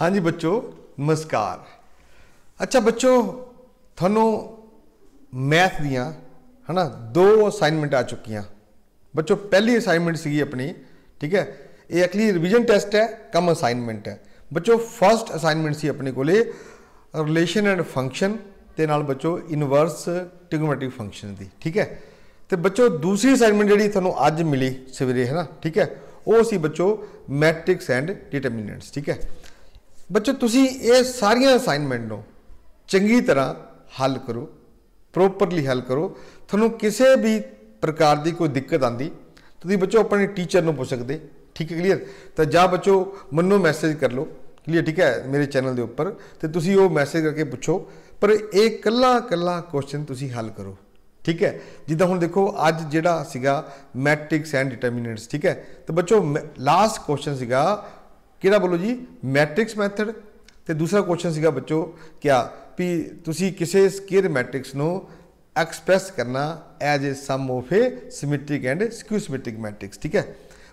ਹਾਂਜੀ ਬੱਚੋ ਨਮਸਕਾਰ ਅੱਛਾ ਬੱਚੋ ਤੁਹਾਨੂੰ ਮੈਥ ਦੀਆਂ ਹਨਾ ਦੋ ਅਸਾਈਨਮੈਂਟ ਆ ਚੁੱਕੀਆਂ ਬੱਚੋ ਪਹਿਲੀ ਅਸਾਈਨਮੈਂਟ ਸੀਗੀ ਆਪਣੀ ਠੀਕ ਹੈ ਇਹ ਅਕਲੀ ਰਿਵੀਜ਼ਨ ਟੈਸਟ ਹੈ ਕਮ ਅਸਾਈਨਮੈਂਟ ਹੈ ਬੱਚੋ ਫਰਸਟ ਅਸਾਈਨਮੈਂਟ ਸੀ ਆਪਣੇ ਕੋਲੇ ਰਿਲੇਸ਼ਨ ਐਂਡ ਫੰਕਸ਼ਨ ਤੇ ਨਾਲ ਬੱਚੋ ਇਨਵਰਸ ਟ੍ਰਿਗਨੋਮੈਟ੍ਰਿਕ ਫੰਕਸ਼ਨ ਦੀ ਠੀਕ ਹੈ ਤੇ ਬੱਚੋ ਦੂਸਰੀ ਅਸਾਈਨਮੈਂਟ ਜਿਹੜੀ ਤੁਹਾਨੂੰ ਅੱਜ ਮਿਲੀ ਸਵੇਰੇ ਹੈ ਨਾ ਠੀਕ ਹੈ ਉਹ ਸੀ ਬੱਚੋ ਮੈਟ੍ਰਿਕਸ ਐਂਡ ਡਿਟਰਮੀਨੈਂਟਸ ਠੀਕ ਹੈ ਬੱਚੋ ਤੁਸੀਂ ਇਹ ਸਾਰੀਆਂ ਅਸਾਈਨਮੈਂਟ ਨੂੰ ਚੰਗੀ ਤਰ੍ਹਾਂ ਹੱਲ ਕਰੋ ਪ੍ਰੋਪਰਲੀ ਹੱਲ ਕਰੋ ਤੁਹਾਨੂੰ ਕਿਸੇ ਵੀ ਪ੍ਰਕਾਰ ਦੀ ਕੋਈ ਦਿੱਕਤ ਆਂਦੀ ਤੁਸੀਂ ਬੱਚੋ ਆਪਣੇ ਟੀਚਰ ਨੂੰ ਪੁੱਛ ਸਕਦੇ ਠੀਕ ਹੈ ਕਲੀਅਰ ਤਾਂ ਜਾਂ ਬੱਚੋ ਮੈਨੂੰ ਮੈਸੇਜ ਕਰ ਲਓ ਕਲੀਅਰ ਠੀਕ ਹੈ ਮੇਰੇ ਚੈਨਲ ਦੇ ਉੱਪਰ ਤੇ ਤੁਸੀਂ ਉਹ ਮੈਸੇਜ ਕਰਕੇ ਪੁੱਛੋ ਪਰ ਇਹ ਕੱਲਾ ਕੱਲਾ ਕੁਐਸਚਨ ਤੁਸੀਂ ਹੱਲ ਕਰੋ ਠੀਕ ਹੈ ਜਿੱਦਾਂ ਹੁਣ ਦੇਖੋ ਅੱਜ ਜਿਹੜਾ ਸੀਗਾ ਮੈਟ੍ਰਿਕਸ ਐਂਡ ਡਿਟਰਮੀਨੈਂਟਸ ਠੀਕ ਹੈ ਤਾਂ ਬੱਚੋ ਲਾਸਟ ਕੁਐਸਚਨ ਸੀਗਾ ਕਿਹੜਾ ਬੋਲੋ ਜੀ ਮੈਟ੍ਰਿਕਸ ਮੈਥਡ ਤੇ ਦੂਸਰਾ ਕੁਐਸਚਨ ਸੀਗਾ ਬੱਚੋ ਕਿਆ ਵੀ ਤੁਸੀਂ ਕਿਸੇ ਸਕੇਅਰ ਮੈਟ੍ਰਿਕਸ ਨੂੰ ਐਕਸਪ੍ਰੈਸ ਕਰਨਾ as a sum of a symmetric and skew symmetric matrix ਠੀਕ ਹੈ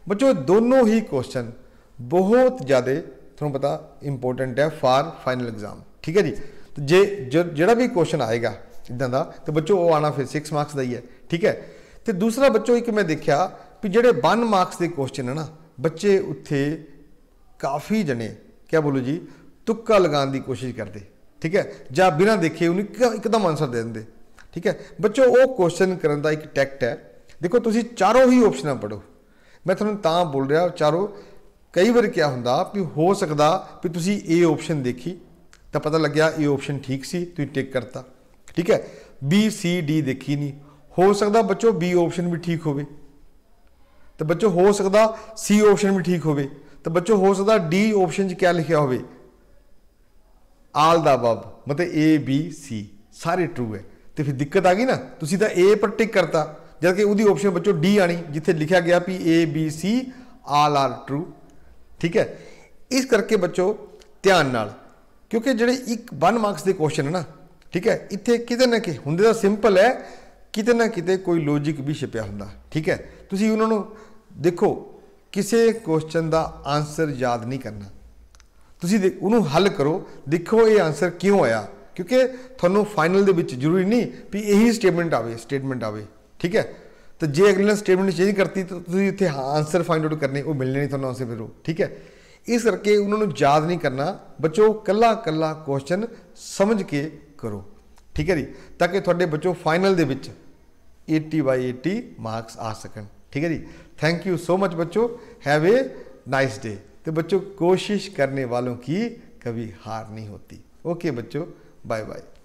ਬੱਚੋ ਦੋਨੋਂ ਹੀ ਕੁਐਸਚਨ ਬਹੁਤ ਜ਼ਿਆਦਾ ਤੁਹਾਨੂੰ ਪਤਾ ਇੰਪੋਰਟੈਂਟ ਹੈ ਫਾਰ ਫਾਈਨਲ ਐਗਜ਼ਾਮ ਠੀਕ ਹੈ ਜੀ ਤੇ ਜੇ ਜਿਹੜਾ ਵੀ ਕੁਐਸਚਨ ਆਏਗਾ ਇਦਾਂ ਦਾ ਤੇ ਬੱਚੋ ਉਹ ਆਣਾ ਫਿਰ 6 ਮਾਰਕਸ ਦਾ ਹੀ ਹੈ ਠੀਕ ਹੈ ਤੇ ਦੂਸਰਾ ਬੱਚੋ ਇੱਕ ਮੈਂ ਦੇਖਿਆ ਵੀ ਜਿਹੜੇ 1 ਮਾਰਕਸ ਦੇ ਕੁਐਸਚਨ ਹਨ ਨਾ ਬੱਚੇ ਉੱਥੇ ਕਾਫੀ ਜਣੇ ਕਿਆ ਬੋਲੋ ਜੀ ਤੁੱਕਾ ਲਗਾਉਣ ਦੀ ਕੋਸ਼ਿਸ਼ ਕਰਦੇ ਠੀਕ ਹੈ ਜਾਂ ਬਿਨਾਂ ਦੇਖੇ ਉਹਨੂੰ ਇੱਕਦਮ ਆਨਸਰ ਦੇ ਦਿੰਦੇ ਠੀਕ ਹੈ ਬੱਚੋ ਉਹ ਕੁਐਸਚਨ ਕਰਨ ਦਾ ਇੱਕ ਟੈਕਟ ਹੈ ਦੇਖੋ ਤੁਸੀਂ ਚਾਰੋਂ ਹੀ ਆਪਸ਼ਨਾਂ ਪੜੋ ਮੈਂ ਤੁਹਾਨੂੰ ਤਾਂ ਬੋਲ ਰਿਹਾ ਚਾਰੋਂ ਕਈ ਵਾਰ ਕੀ ਹੁੰਦਾ ਵੀ ਹੋ ਸਕਦਾ ਵੀ ਤੁਸੀਂ ਇਹ ਆਪਸ਼ਨ ਦੇਖੀ ਤਾਂ ਪਤਾ ਲੱਗਿਆ ਇਹ ਆਪਸ਼ਨ ਠੀਕ ਸੀ ਤੁਸੀਂ ਟਿਕ ਕਰਤਾ ਠੀਕ ਹੈ B C D ਦੇਖੀ ਨਹੀਂ ਹੋ ਸਕਦਾ ਬੱਚੋ B ਆਪਸ਼ਨ ਵੀ ਠੀਕ ਹੋਵੇ ਤੇ ਬੱਚੋ ਹੋ ਸਕਦਾ C ਆਪਸ਼ਨ ਵੀ ਠੀਕ ਹੋਵੇ ਤਾਂ ਬੱਚੋ ਹੋ ਸਕਦਾ ਡੀ ਆਪਸ਼ਨ 'ਚ ਕੀ ਲਿਖਿਆ ਹੋਵੇ ਆਲ ਦਾ ਬਬ ਮਤਲਬ ਏ ਬੀ ਸੀ ਸਾਰੇ ਟਰੂ ਹੈ ਤੇ ਫਿਰ ਦਿੱਕਤ ਆ ਗਈ ਨਾ ਤੁਸੀਂ ਤਾਂ ਏ ਪਰ ਟਿਕ ਕਰਤਾ ਜਦ ਕਿ ਉਹਦੀ ਆਪਸ਼ਨ ਬੱਚੋ ਡੀ ਆਣੀ ਜਿੱਥੇ ਲਿਖਿਆ ਗਿਆ ਵੀ A B C all are true ਠੀਕ ਹੈ ਇਸ ਕਰਕੇ ਬੱਚੋ ਧਿਆਨ ਨਾਲ ਕਿਉਂਕਿ ਜਿਹੜੇ ਇੱਕ 1 ਮਾਰਕਸ ਦੇ ਕੁਐਸਚਨ ਹੈ ਨਾ ਠੀਕ ਹੈ ਇੱਥੇ ਕਿਤੇ ਨਾ ਕਿ ਹੁੰਦੇ ਤਾਂ ਸਿੰਪਲ ਹੈ ਕਿਤੇ ਨਾ ਕਿਤੇ ਕੋਈ ਲੌਜੀਕ ਵੀ ਛਿਪਿਆ ਹੁੰਦਾ ਠੀਕ ਹੈ ਤੁਸੀਂ ਉਹਨਾਂ ਨੂੰ ਦੇਖੋ ਕਿਸੇ ਕੁਐਸਚਨ ਦਾ ਆਨਸਰ ਯਾਦ ਨਹੀਂ ਕਰਨਾ ਤੁਸੀਂ ਉਹਨੂੰ ਹੱਲ ਕਰੋ ਦੇਖੋ ਇਹ ਆਨਸਰ ਕਿਉਂ ਆਇਆ ਕਿਉਂਕਿ ਤੁਹਾਨੂੰ ਫਾਈਨਲ ਦੇ ਵਿੱਚ ਜ਼ਰੂਰੀ ਨਹੀਂ ਵੀ ਇਹੀ ਸਟੇਟਮੈਂਟ ਆਵੇ ਸਟੇਟਮੈਂਟ ਆਵੇ ਠੀਕ ਹੈ ਤਾਂ ਜੇ ਅਗਲੇ ਨੇ ਸਟੇਟਮੈਂਟ ਚੇਂਜ ਕਰਤੀ ਤਾਂ ਤੁਸੀਂ ਉੱਥੇ ਆਨਸਰ ਫਾਈਂਡ ਆਊਟ ਕਰਨੇ ਉਹ ਮਿਲਣੇ ਨਹੀਂ ਤੁਹਾਨੂੰ ਆਨਸਰ ਫਿਰ ਉਹ ਠੀਕ ਹੈ ਇਸ ਕਰਕੇ ਉਹਨਾਂ ਨੂੰ ਯਾਦ ਨਹੀਂ ਕਰਨਾ ਬੱਚੋ ਕੱਲਾ ਕੱਲਾ ਕੁਐਸਚਨ ਸਮਝ ਕੇ ਕਰੋ ਠੀਕ ਹੈ ਜੀ ਤਾਂ ਕਿ ਤੁਹਾਡੇ ਬੱਚੋ ਫਾਈਨਲ ਦੇ ਵਿੱਚ 80 ਬਾਈ 80 ਮਾਰਕਸ ਆ ਸਕਣ ਠੀਕ ਹੈ ਜੀ ਥੈਂਕ ਯੂ ਸੋ ਮਚ ਬੱਚੋ ਹੈਵ ਅ ਨਾਈਸ ਡੇ ਤੇ ਬੱਚੋ ਕੋਸ਼ਿਸ਼ ਕਰਨੇ ਵਾਲੋਂ ਕੀ ਕبھی ਹਾਰ ਨਹੀਂ ਹੁੰਦੀ ਓਕੇ ਬੱਚੋ ਬਾਏ ਬਾਏ